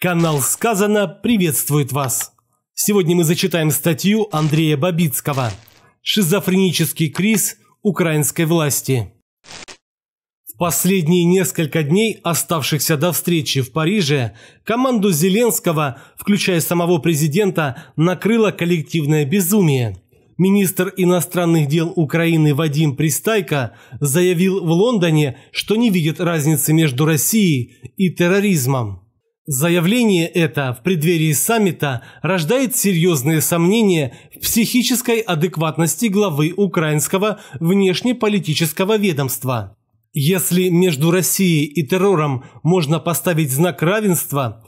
Канал «Сказано» приветствует вас! Сегодня мы зачитаем статью Андрея Бабицкого «Шизофренический криз украинской власти». В последние несколько дней, оставшихся до встречи в Париже, команду Зеленского, включая самого президента, накрыло коллективное безумие – министр иностранных дел Украины Вадим Пристайко заявил в Лондоне, что не видит разницы между Россией и терроризмом. Заявление это в преддверии саммита рождает серьезные сомнения в психической адекватности главы украинского внешнеполитического ведомства. Если между Россией и террором можно поставить знак равенства,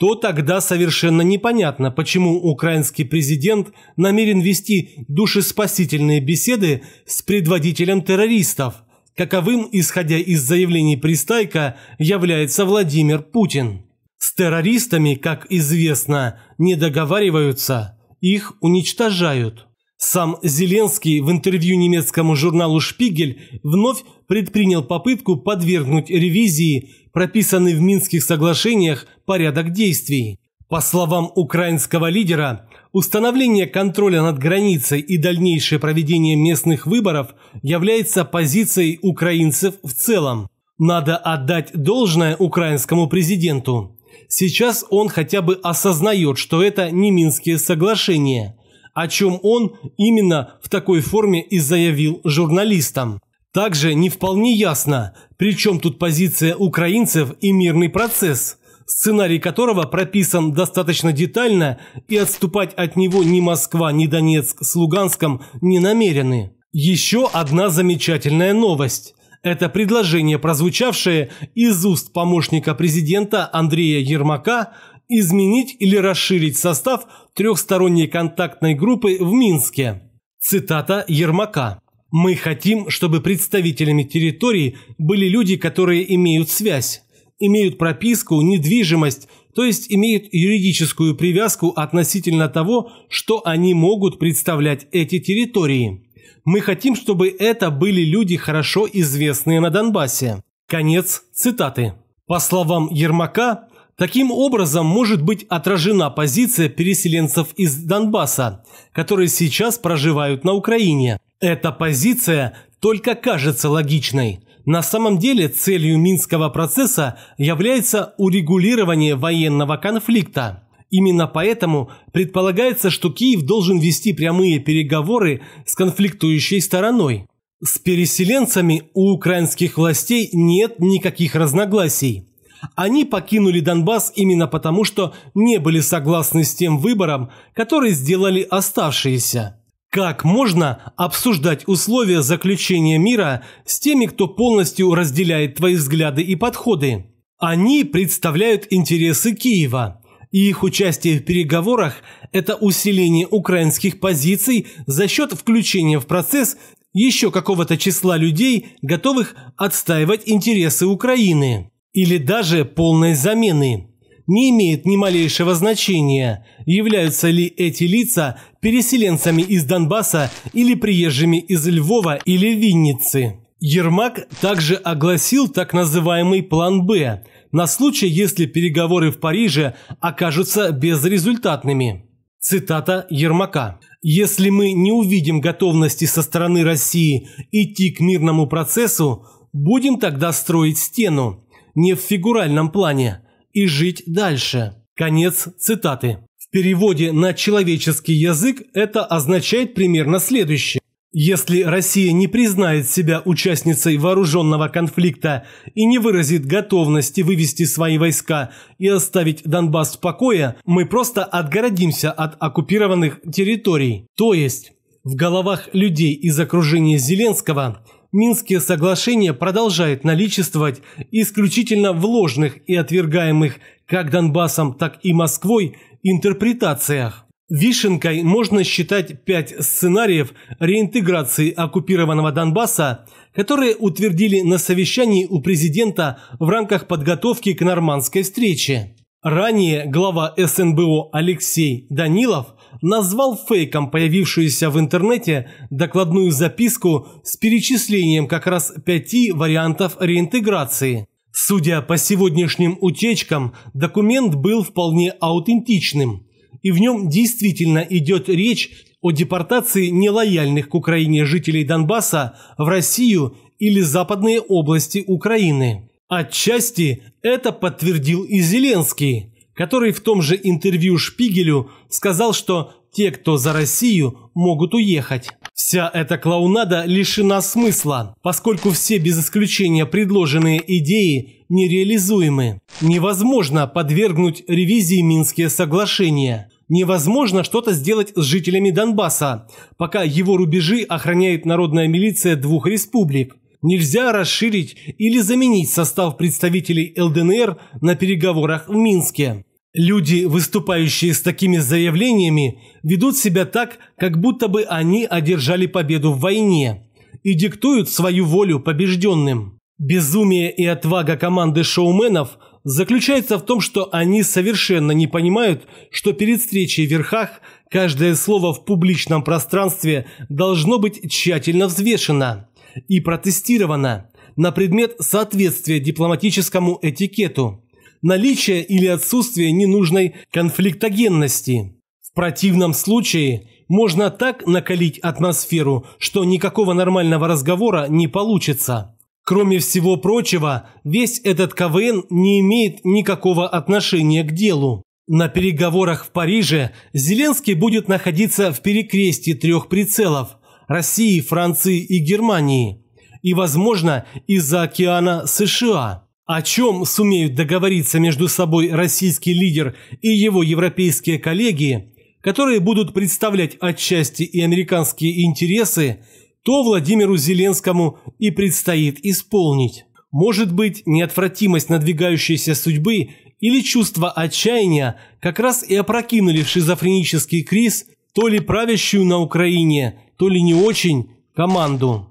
то тогда совершенно непонятно, почему украинский президент намерен вести душеспасительные беседы с предводителем террористов, каковым, исходя из заявлений Пристайка, является Владимир Путин. С террористами, как известно, не договариваются, их уничтожают. Сам Зеленский в интервью немецкому журналу «Шпигель» вновь предпринял попытку подвергнуть ревизии прописанный в Минских соглашениях порядок действий. По словам украинского лидера, установление контроля над границей и дальнейшее проведение местных выборов является позицией украинцев в целом. Надо отдать должное украинскому президенту. Сейчас он хотя бы осознает, что это не Минские соглашения, о чем он именно в такой форме и заявил журналистам. Также не вполне ясно, при чем тут позиция украинцев и мирный процесс, сценарий которого прописан достаточно детально и отступать от него ни Москва, ни Донецк с Луганском не намерены. Еще одна замечательная новость. Это предложение, прозвучавшее из уст помощника президента Андрея Ермака, изменить или расширить состав трехсторонней контактной группы в Минске. Цитата Ермака. «Мы хотим, чтобы представителями территории были люди, которые имеют связь, имеют прописку, недвижимость, то есть имеют юридическую привязку относительно того, что они могут представлять эти территории». Мы хотим, чтобы это были люди, хорошо известные на Донбассе. Конец цитаты. По словам Ермака, таким образом может быть отражена позиция переселенцев из Донбасса, которые сейчас проживают на Украине. Эта позиция только кажется логичной. На самом деле целью Минского процесса является урегулирование военного конфликта. Именно поэтому предполагается, что Киев должен вести прямые переговоры с конфликтующей стороной. С переселенцами у украинских властей нет никаких разногласий. Они покинули Донбасс именно потому, что не были согласны с тем выбором, который сделали оставшиеся. Как можно обсуждать условия заключения мира с теми, кто полностью разделяет твои взгляды и подходы? Они представляют интересы Киева и их участие в переговорах – это усиление украинских позиций за счет включения в процесс еще какого-то числа людей, готовых отстаивать интересы Украины. Или даже полной замены. Не имеет ни малейшего значения, являются ли эти лица переселенцами из Донбасса или приезжими из Львова или Винницы. Ермак также огласил так называемый «План Б», на случай, если переговоры в Париже окажутся безрезультатными. Цитата Ермака. «Если мы не увидим готовности со стороны России идти к мирному процессу, будем тогда строить стену, не в фигуральном плане, и жить дальше». Конец цитаты. В переводе на человеческий язык это означает примерно следующее. Если Россия не признает себя участницей вооруженного конфликта и не выразит готовности вывести свои войска и оставить Донбасс в покое, мы просто отгородимся от оккупированных территорий. То есть, в головах людей из окружения Зеленского Минские соглашения продолжают наличествовать исключительно в ложных и отвергаемых как Донбассом, так и Москвой интерпретациях. Вишенкой можно считать пять сценариев реинтеграции оккупированного Донбасса, которые утвердили на совещании у президента в рамках подготовки к нормандской встрече. Ранее глава СНБО Алексей Данилов назвал фейком появившуюся в интернете докладную записку с перечислением как раз пяти вариантов реинтеграции. Судя по сегодняшним утечкам, документ был вполне аутентичным – и в нем действительно идет речь о депортации нелояльных к Украине жителей Донбасса в Россию или западные области Украины. Отчасти это подтвердил и Зеленский, который в том же интервью Шпигелю сказал, что те, кто за Россию, могут уехать. Вся эта клоунада лишена смысла, поскольку все без исключения предложенные идеи нереализуемы. Невозможно подвергнуть ревизии Минские соглашения невозможно что-то сделать с жителями Донбасса, пока его рубежи охраняет народная милиция двух республик. Нельзя расширить или заменить состав представителей ЛДНР на переговорах в Минске. Люди, выступающие с такими заявлениями, ведут себя так, как будто бы они одержали победу в войне и диктуют свою волю побежденным. Безумие и отвага команды шоуменов заключается в том, что они совершенно не понимают, что перед встречей в верхах каждое слово в публичном пространстве должно быть тщательно взвешено и протестировано на предмет соответствия дипломатическому этикету, наличия или отсутствия ненужной конфликтогенности. В противном случае можно так накалить атмосферу, что никакого нормального разговора не получится. Кроме всего прочего, весь этот КВН не имеет никакого отношения к делу. На переговорах в Париже Зеленский будет находиться в перекрестье трех прицелов – России, Франции и Германии. И, возможно, из-за океана США. О чем сумеют договориться между собой российский лидер и его европейские коллеги, которые будут представлять отчасти и американские интересы – то Владимиру Зеленскому и предстоит исполнить. Может быть, неотвратимость надвигающейся судьбы или чувство отчаяния как раз и опрокинули в шизофренический криз то ли правящую на Украине, то ли не очень команду.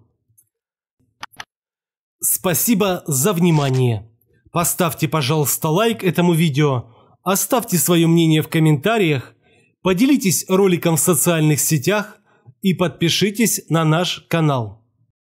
Спасибо за внимание. Поставьте, пожалуйста, лайк этому видео, оставьте свое мнение в комментариях, поделитесь роликом в социальных сетях – и подпишитесь на наш канал.